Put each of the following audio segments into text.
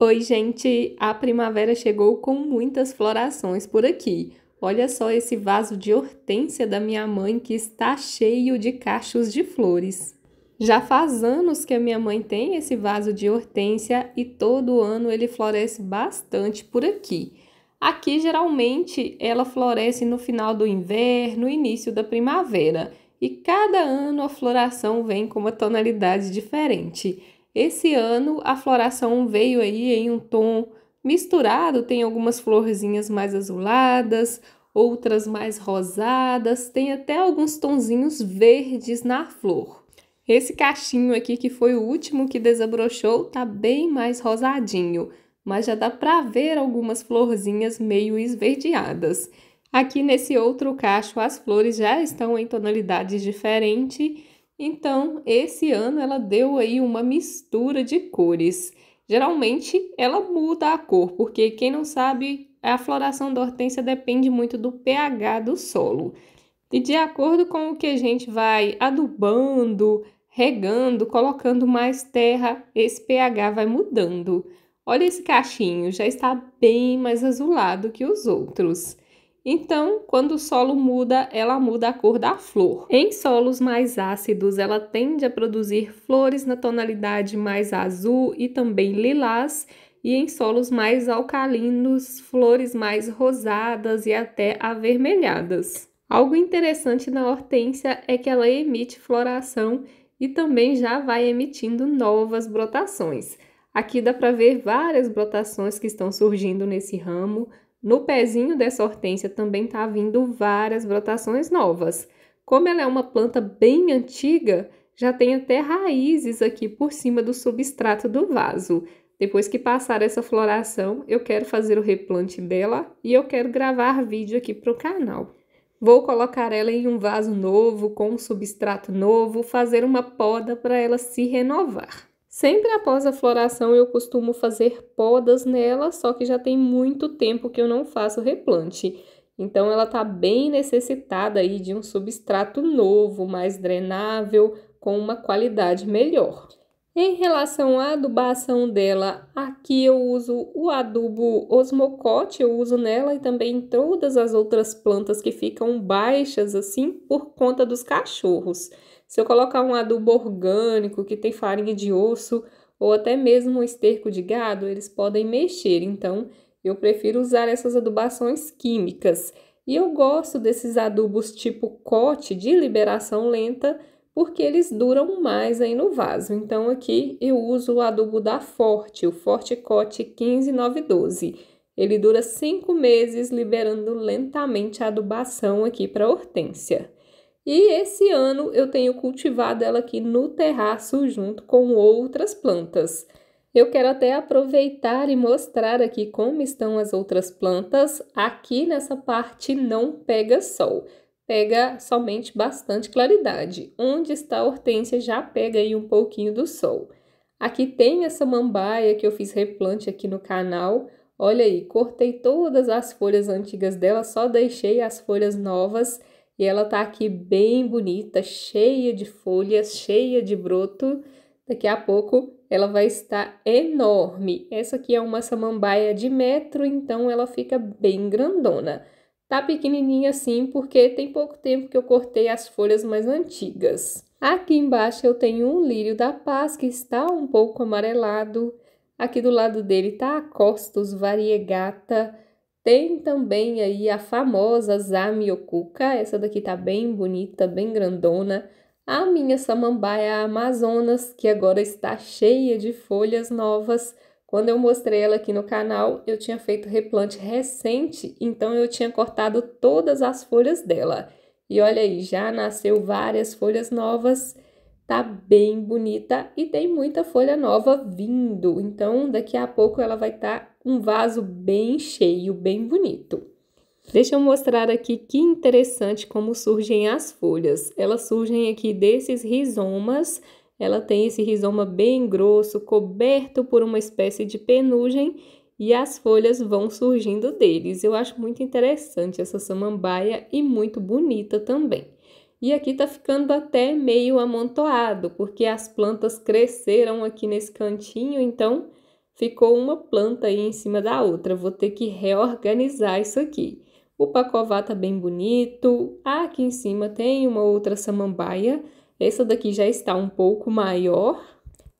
Oi, gente! A primavera chegou com muitas florações por aqui. Olha só esse vaso de hortênsia da minha mãe que está cheio de cachos de flores. Já faz anos que a minha mãe tem esse vaso de hortênsia e todo ano ele floresce bastante por aqui. Aqui geralmente ela floresce no final do inverno, início da primavera, e cada ano a floração vem com uma tonalidade diferente. Esse ano a floração veio aí em um tom misturado, tem algumas florzinhas mais azuladas, outras mais rosadas, tem até alguns tonzinhos verdes na flor. Esse cachinho aqui que foi o último que desabrochou tá bem mais rosadinho, mas já dá para ver algumas florzinhas meio esverdeadas. Aqui nesse outro cacho as flores já estão em tonalidades diferentes então, esse ano ela deu aí uma mistura de cores. Geralmente ela muda a cor, porque quem não sabe, a floração da hortênsia depende muito do pH do solo. E de acordo com o que a gente vai adubando, regando, colocando mais terra, esse pH vai mudando. Olha esse cachinho, já está bem mais azulado que os outros. Então, quando o solo muda, ela muda a cor da flor. Em solos mais ácidos, ela tende a produzir flores na tonalidade mais azul e também lilás, e em solos mais alcalinos, flores mais rosadas e até avermelhadas. Algo interessante na hortênsia é que ela emite floração e também já vai emitindo novas brotações. Aqui dá para ver várias brotações que estão surgindo nesse ramo, no pezinho dessa hortênsia também está vindo várias brotações novas. Como ela é uma planta bem antiga, já tem até raízes aqui por cima do substrato do vaso. Depois que passar essa floração, eu quero fazer o replante dela e eu quero gravar vídeo aqui para o canal. Vou colocar ela em um vaso novo, com um substrato novo, fazer uma poda para ela se renovar. Sempre após a floração eu costumo fazer podas nela, só que já tem muito tempo que eu não faço replante. Então ela está bem necessitada aí de um substrato novo, mais drenável, com uma qualidade melhor. Em relação à adubação dela, aqui eu uso o adubo osmocote, eu uso nela e também em todas as outras plantas que ficam baixas assim por conta dos cachorros. Se eu colocar um adubo orgânico que tem farinha de osso ou até mesmo um esterco de gado, eles podem mexer. Então, eu prefiro usar essas adubações químicas. E eu gosto desses adubos tipo cote de liberação lenta, porque eles duram mais aí no vaso. Então, aqui eu uso o adubo da Forte, o Forte Cote 15912. Ele dura 5 meses, liberando lentamente a adubação aqui para a hortênsia. E esse ano eu tenho cultivado ela aqui no terraço junto com outras plantas. Eu quero até aproveitar e mostrar aqui como estão as outras plantas. Aqui nessa parte não pega sol, pega somente bastante claridade. Onde está a hortênsia já pega aí um pouquinho do sol. Aqui tem essa mambaia que eu fiz replante aqui no canal. Olha aí, cortei todas as folhas antigas dela, só deixei as folhas novas. E ela tá aqui bem bonita, cheia de folhas, cheia de broto. Daqui a pouco ela vai estar enorme. Essa aqui é uma samambaia de metro, então ela fica bem grandona. Tá pequenininha assim porque tem pouco tempo que eu cortei as folhas mais antigas. Aqui embaixo eu tenho um lírio da paz que está um pouco amarelado. Aqui do lado dele tá a costos variegata. Tem também aí a famosa Zamiokuka, essa daqui tá bem bonita, bem grandona. A minha samambaia é Amazonas, que agora está cheia de folhas novas. Quando eu mostrei ela aqui no canal, eu tinha feito replante recente, então eu tinha cortado todas as folhas dela. E olha aí, já nasceu várias folhas novas tá bem bonita e tem muita folha nova vindo. Então, daqui a pouco ela vai estar tá um vaso bem cheio, bem bonito. Deixa eu mostrar aqui que interessante como surgem as folhas. Elas surgem aqui desses rizomas. Ela tem esse rizoma bem grosso, coberto por uma espécie de penugem e as folhas vão surgindo deles. Eu acho muito interessante essa samambaia e muito bonita também. E aqui está ficando até meio amontoado, porque as plantas cresceram aqui nesse cantinho, então ficou uma planta aí em cima da outra. Vou ter que reorganizar isso aqui. O pacová tá bem bonito. aqui em cima tem uma outra samambaia. Essa daqui já está um pouco maior.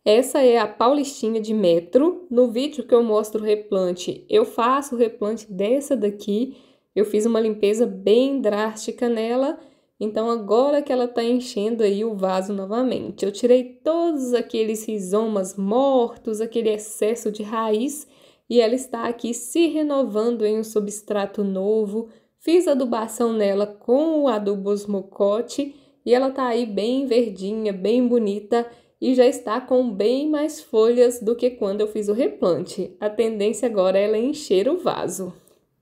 Essa é a paulistinha de metro. No vídeo que eu mostro o replante, eu faço o replante dessa daqui. Eu fiz uma limpeza bem drástica nela então agora que ela está enchendo aí o vaso novamente, eu tirei todos aqueles rizomas mortos, aquele excesso de raiz, e ela está aqui se renovando em um substrato novo. Fiz adubação nela com o adubo osmocote e ela está aí bem verdinha, bem bonita e já está com bem mais folhas do que quando eu fiz o replante. A tendência agora é ela encher o vaso.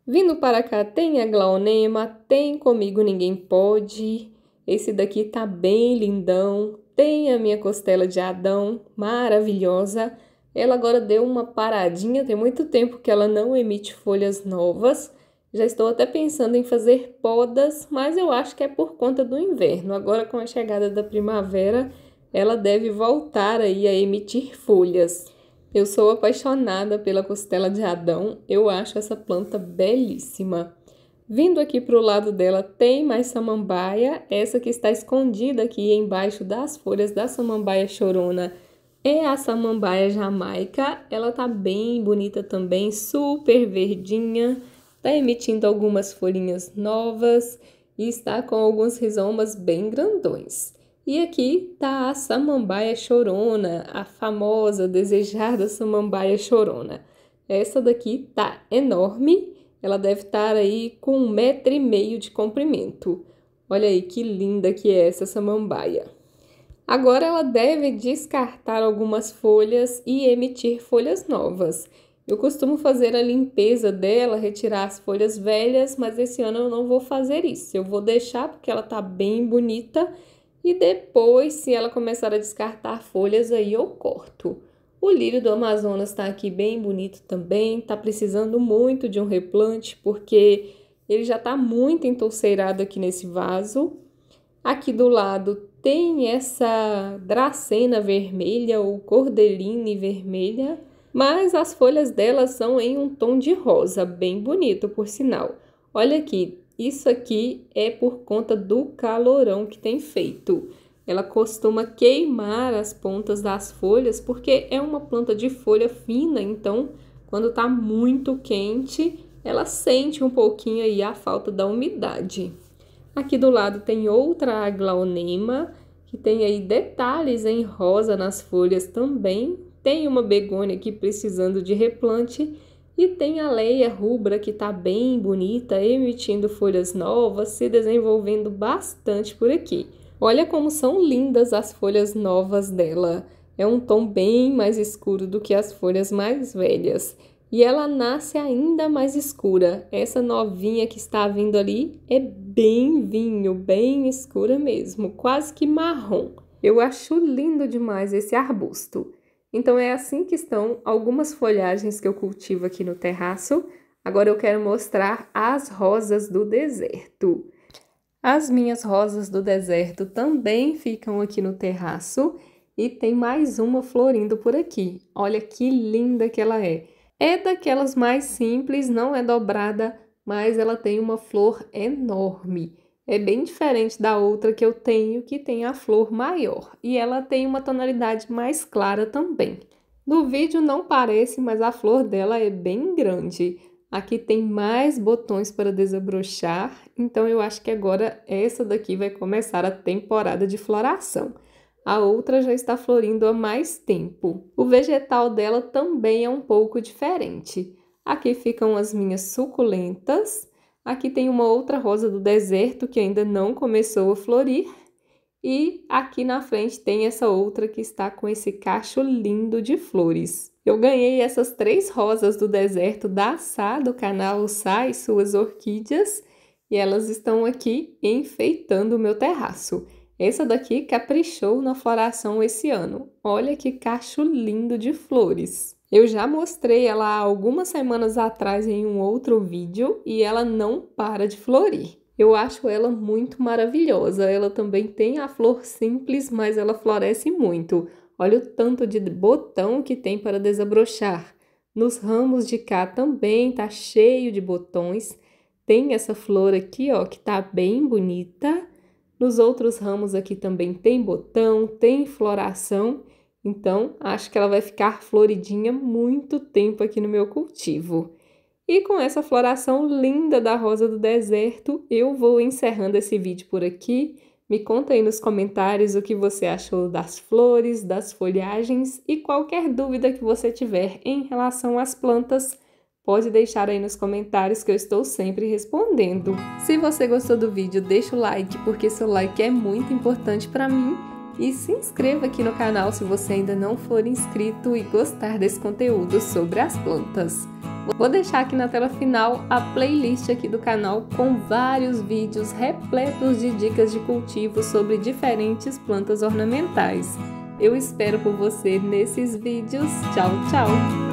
Vindo para cá tem a Glaonema, tem Comigo Ninguém Pode, esse daqui tá bem lindão, tem a minha costela de Adão, maravilhosa. Ela agora deu uma paradinha, tem muito tempo que ela não emite folhas novas. Já estou até pensando em fazer podas, mas eu acho que é por conta do inverno. Agora com a chegada da primavera, ela deve voltar aí a emitir folhas. Eu sou apaixonada pela costela de Adão, eu acho essa planta belíssima. Vindo aqui para o lado dela tem mais samambaia, essa que está escondida aqui embaixo das folhas da samambaia chorona é a samambaia jamaica. Ela está bem bonita também, super verdinha, Está emitindo algumas folhinhas novas e está com alguns rizomas bem grandões. E aqui tá a samambaia chorona, a famosa, desejada samambaia chorona. Essa daqui tá enorme, ela deve estar aí com um metro e meio de comprimento. Olha aí que linda que é essa samambaia. Agora ela deve descartar algumas folhas e emitir folhas novas. Eu costumo fazer a limpeza dela, retirar as folhas velhas, mas esse ano eu não vou fazer isso. Eu vou deixar porque ela tá bem bonita e depois, se ela começar a descartar folhas, aí eu corto. O lírio do Amazonas está aqui bem bonito também, está precisando muito de um replante, porque ele já está muito entorceirado aqui nesse vaso. Aqui do lado tem essa dracena vermelha ou cordeline vermelha, mas as folhas dela são em um tom de rosa, bem bonito por sinal. Olha aqui, isso aqui é por conta do calorão que tem feito. Ela costuma queimar as pontas das folhas porque é uma planta de folha fina, então quando tá muito quente, ela sente um pouquinho aí a falta da umidade. Aqui do lado tem outra aglaonema, que tem aí detalhes em rosa nas folhas também. Tem uma begônia aqui precisando de replante e tem a Leia rubra que está bem bonita, emitindo folhas novas, se desenvolvendo bastante por aqui. Olha como são lindas as folhas novas dela. É um tom bem mais escuro do que as folhas mais velhas. E ela nasce ainda mais escura. Essa novinha que está vindo ali é bem vinho, bem escura mesmo, quase que marrom. Eu acho lindo demais esse arbusto. Então é assim que estão algumas folhagens que eu cultivo aqui no terraço. Agora eu quero mostrar as rosas do deserto. As minhas rosas do deserto também ficam aqui no terraço e tem mais uma florindo por aqui. Olha que linda que ela é. É daquelas mais simples, não é dobrada, mas ela tem uma flor enorme é bem diferente da outra que eu tenho, que tem a flor maior e ela tem uma tonalidade mais clara também. No vídeo não parece, mas a flor dela é bem grande. Aqui tem mais botões para desabrochar, então eu acho que agora essa daqui vai começar a temporada de floração. A outra já está florindo há mais tempo. O vegetal dela também é um pouco diferente. Aqui ficam as minhas suculentas Aqui tem uma outra rosa do deserto que ainda não começou a florir. E aqui na frente tem essa outra que está com esse cacho lindo de flores. Eu ganhei essas três rosas do deserto da Sá, do canal Sá e Suas Orquídeas, e elas estão aqui enfeitando o meu terraço. Essa daqui caprichou na floração esse ano. Olha que cacho lindo de flores! Eu já mostrei ela algumas semanas atrás em um outro vídeo e ela não para de florir. Eu acho ela muito maravilhosa. Ela também tem a flor simples, mas ela floresce muito. Olha o tanto de botão que tem para desabrochar. Nos ramos de cá também tá cheio de botões. Tem essa flor aqui, ó, que tá bem bonita. Nos outros ramos aqui também tem botão, tem floração então, acho que ela vai ficar floridinha muito tempo aqui no meu cultivo. E com essa floração linda da rosa do deserto, eu vou encerrando esse vídeo por aqui. Me conta aí nos comentários o que você achou das flores, das folhagens e qualquer dúvida que você tiver em relação às plantas, pode deixar aí nos comentários que eu estou sempre respondendo. Se você gostou do vídeo, deixa o like, porque seu like é muito importante para mim e se inscreva aqui no canal se você ainda não for inscrito e gostar desse conteúdo sobre as plantas. Vou deixar aqui na tela final a playlist aqui do canal com vários vídeos repletos de dicas de cultivo sobre diferentes plantas ornamentais. Eu espero por você nesses vídeos. Tchau, tchau!